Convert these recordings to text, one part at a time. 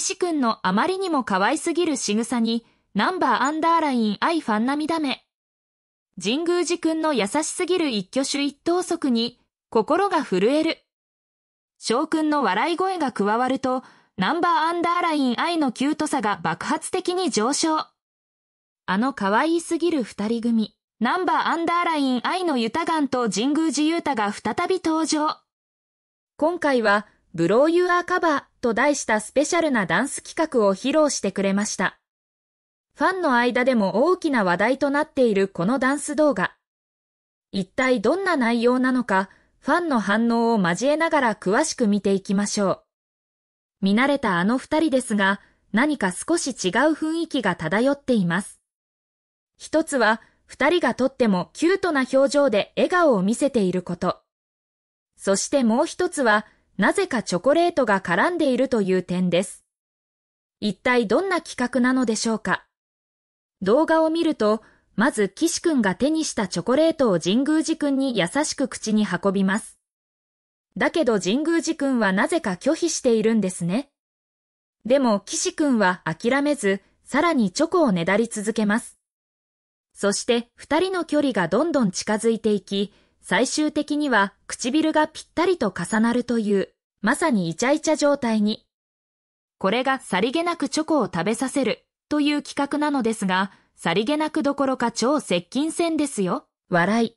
岸くんのあまりにも可愛すぎる仕草に、ナンバーアンダーライン愛ファン並みだめ。神宮寺くんの優しすぎる一挙手一投足に、心が震える。翔くんの笑い声が加わると、ナンバーアンダーライン愛のキュートさが爆発的に上昇。あの可愛すぎる二人組、ナンバーアンダーライン愛のユタガンと神宮寺ユータが再び登場。今回は、ブローユアカバーと題したスペシャルなダンス企画を披露してくれました。ファンの間でも大きな話題となっているこのダンス動画。一体どんな内容なのか、ファンの反応を交えながら詳しく見ていきましょう。見慣れたあの二人ですが、何か少し違う雰囲気が漂っています。一つは、二人がとってもキュートな表情で笑顔を見せていること。そしてもう一つは、なぜかチョコレートが絡んでいるという点です。一体どんな企画なのでしょうか動画を見ると、まず岸くんが手にしたチョコレートを神宮寺くんに優しく口に運びます。だけど神宮寺くんはなぜか拒否しているんですね。でも岸くんは諦めず、さらにチョコをねだり続けます。そして二人の距離がどんどん近づいていき、最終的には唇がぴったりと重なるという。まさにイチャイチャ状態に。これがさりげなくチョコを食べさせるという企画なのですが、さりげなくどころか超接近戦ですよ。笑い。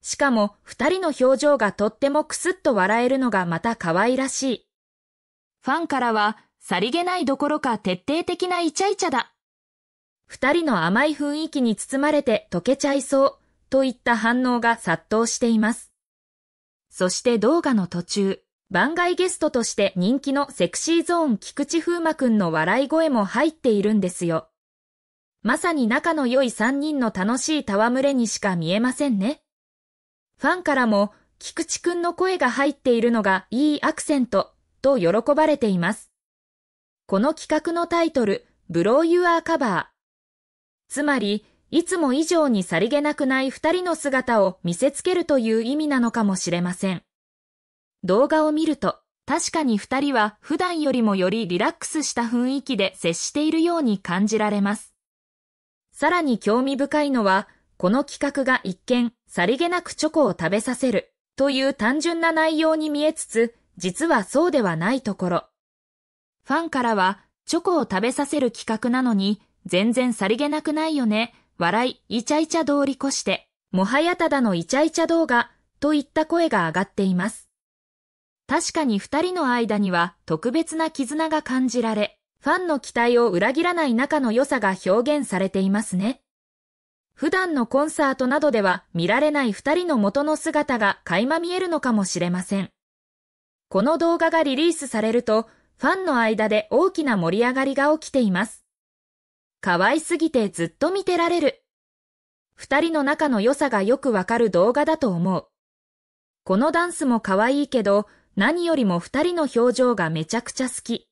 しかも、二人の表情がとってもクスッと笑えるのがまた可愛らしい。ファンからは、さりげないどころか徹底的なイチャイチャだ。二人の甘い雰囲気に包まれて溶けちゃいそう、といった反応が殺到しています。そして動画の途中、番外ゲストとして人気のセクシーゾーン菊池風磨くんの笑い声も入っているんですよ。まさに仲の良い3人の楽しい戯れにしか見えませんね。ファンからも、菊池くんの声が入っているのがいいアクセント、と喜ばれています。この企画のタイトル、ブローユアーカバー。つまり、いつも以上にさりげなくない二人の姿を見せつけるという意味なのかもしれません。動画を見ると、確かに二人は普段よりもよりリラックスした雰囲気で接しているように感じられます。さらに興味深いのは、この企画が一見、さりげなくチョコを食べさせるという単純な内容に見えつつ、実はそうではないところ。ファンからは、チョコを食べさせる企画なのに、全然さりげなくないよね、笑い、イチャイチャ通り越して、もはやただのイチャイチャ動画といった声が上がっています。確かに二人の間には特別な絆が感じられ、ファンの期待を裏切らない仲の良さが表現されていますね。普段のコンサートなどでは見られない二人の元の姿が垣間見えるのかもしれません。この動画がリリースされると、ファンの間で大きな盛り上がりが起きています。可愛すぎてずっと見てられる。二人の仲の良さがよくわかる動画だと思う。このダンスも可愛いけど、何よりも二人の表情がめちゃくちゃ好き。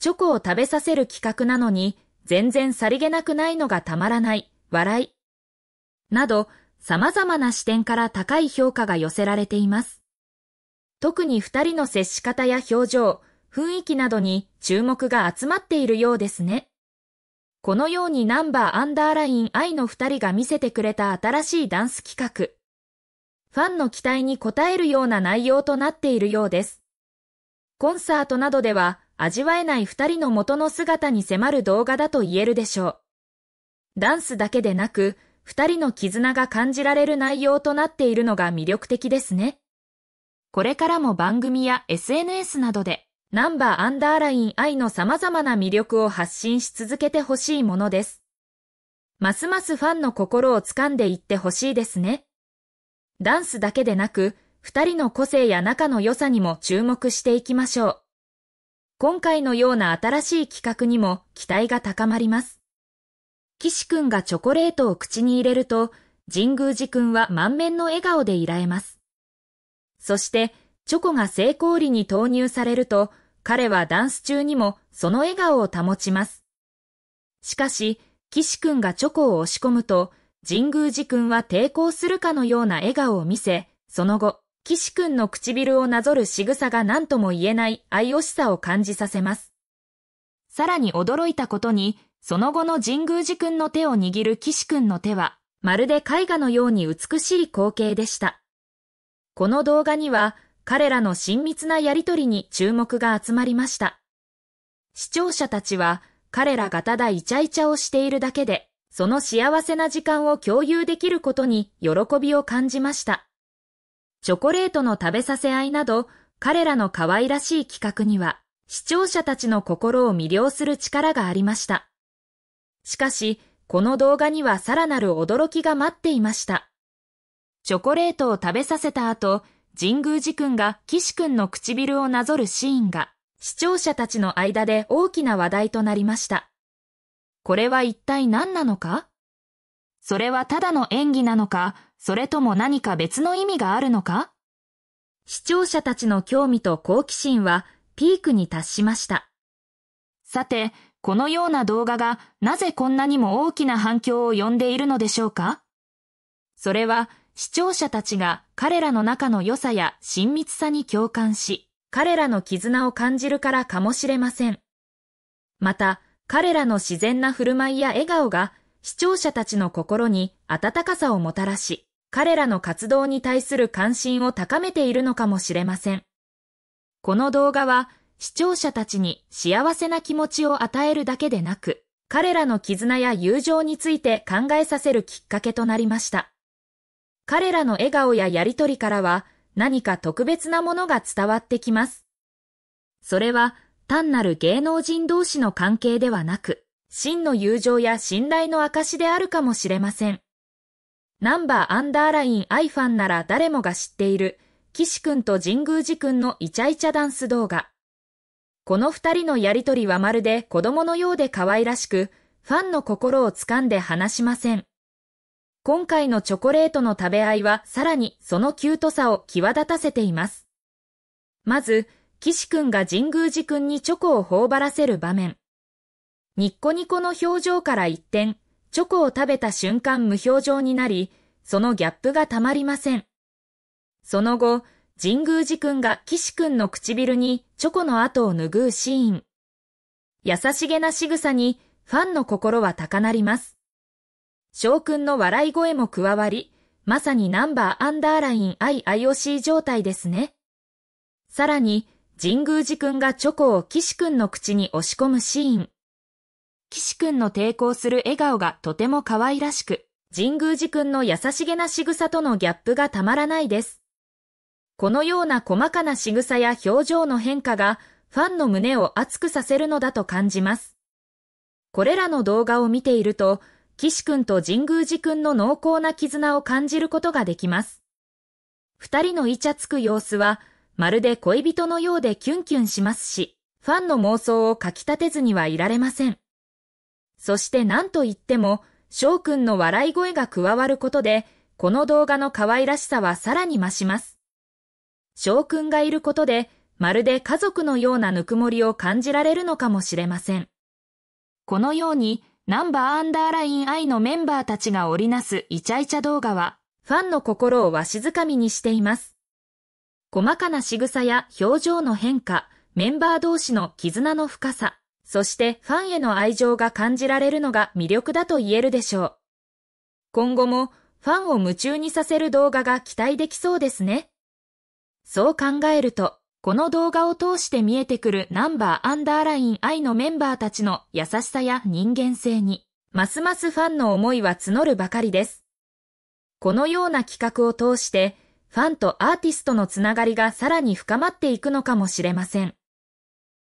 チョコを食べさせる企画なのに、全然さりげなくないのがたまらない、笑い。など、様々な視点から高い評価が寄せられています。特に二人の接し方や表情、雰囲気などに注目が集まっているようですね。このようにナンバーアンダーライン I の二人が見せてくれた新しいダンス企画。ファンの期待に応えるような内容となっているようです。コンサートなどでは味わえない二人の元の姿に迫る動画だと言えるでしょう。ダンスだけでなく、二人の絆が感じられる内容となっているのが魅力的ですね。これからも番組や SNS などで、ナンバーアンダーライン愛の様々な魅力を発信し続けてほしいものです。ますますファンの心をつかんでいってほしいですね。ダンスだけでなく、二人の個性や仲の良さにも注目していきましょう。今回のような新しい企画にも期待が高まります。岸くんがチョコレートを口に入れると、神宮寺くんは満面の笑顔でいられます。そして、チョコが成功裏に投入されると、彼はダンス中にもその笑顔を保ちます。しかし、岸くんがチョコを押し込むと、神宮寺君は抵抗するかのような笑顔を見せ、その後、岸くんの唇をなぞる仕草が何とも言えない愛惜しさを感じさせます。さらに驚いたことに、その後の神宮寺君の手を握る岸くんの手は、まるで絵画のように美しい光景でした。この動画には、彼らの親密なやりとりに注目が集まりました。視聴者たちは、彼らがただイチャイチャをしているだけで、その幸せな時間を共有できることに喜びを感じました。チョコレートの食べさせ合いなど、彼らの可愛らしい企画には、視聴者たちの心を魅了する力がありました。しかし、この動画にはさらなる驚きが待っていました。チョコレートを食べさせた後、神宮寺くんが岸くんの唇をなぞるシーンが、視聴者たちの間で大きな話題となりました。これは一体何なのかそれはただの演技なのか、それとも何か別の意味があるのか視聴者たちの興味と好奇心はピークに達しました。さて、このような動画がなぜこんなにも大きな反響を呼んでいるのでしょうかそれは視聴者たちが彼らの中の良さや親密さに共感し、彼らの絆を感じるからかもしれません。また、彼らの自然な振る舞いや笑顔が視聴者たちの心に温かさをもたらし、彼らの活動に対する関心を高めているのかもしれません。この動画は視聴者たちに幸せな気持ちを与えるだけでなく、彼らの絆や友情について考えさせるきっかけとなりました。彼らの笑顔ややりとりからは何か特別なものが伝わってきます。それは単なる芸能人同士の関係ではなく、真の友情や信頼の証であるかもしれません。ナンバーアンダーラインアイファンなら誰もが知っている、岸くんと神宮寺くんのイチャイチャダンス動画。この二人のやりとりはまるで子供のようで可愛らしく、ファンの心を掴んで離しません。今回のチョコレートの食べ合いはさらにそのキュートさを際立たせています。まず、岸くんが神宮寺くんにチョコを頬張らせる場面。ニッコニコの表情から一転、チョコを食べた瞬間無表情になり、そのギャップがたまりません。その後、神宮寺くんが岸くんの唇にチョコの跡を拭うシーン。優しげな仕草にファンの心は高鳴ります。翔くんの笑い声も加わり、まさにナンバーアンダーライン IIOC 状態ですね。さらに、神宮寺くんがチョコを岸くんの口に押し込むシーン。岸くんの抵抗する笑顔がとても可愛らしく、神宮寺くんの優しげな仕草とのギャップがたまらないです。このような細かな仕草や表情の変化が、ファンの胸を熱くさせるのだと感じます。これらの動画を見ていると、岸くんと神宮寺くんの濃厚な絆を感じることができます。二人のイチャつく様子は、まるで恋人のようでキュンキュンしますし、ファンの妄想をかき立てずにはいられません。そして何と言っても、翔くんの笑い声が加わることで、この動画の可愛らしさはさらに増します。翔くんがいることで、まるで家族のようなぬくもりを感じられるのかもしれません。このように、ナンバーアンダーライン愛のメンバーたちが織りなすイチャイチャ動画は、ファンの心をわしづかみにしています。細かな仕草や表情の変化、メンバー同士の絆の深さ、そしてファンへの愛情が感じられるのが魅力だと言えるでしょう。今後もファンを夢中にさせる動画が期待できそうですね。そう考えると、この動画を通して見えてくるナンバーアンダーライン I のメンバーたちの優しさや人間性に、ますますファンの思いは募るばかりです。このような企画を通して、ファンとアーティストのつながりがさらに深まっていくのかもしれません。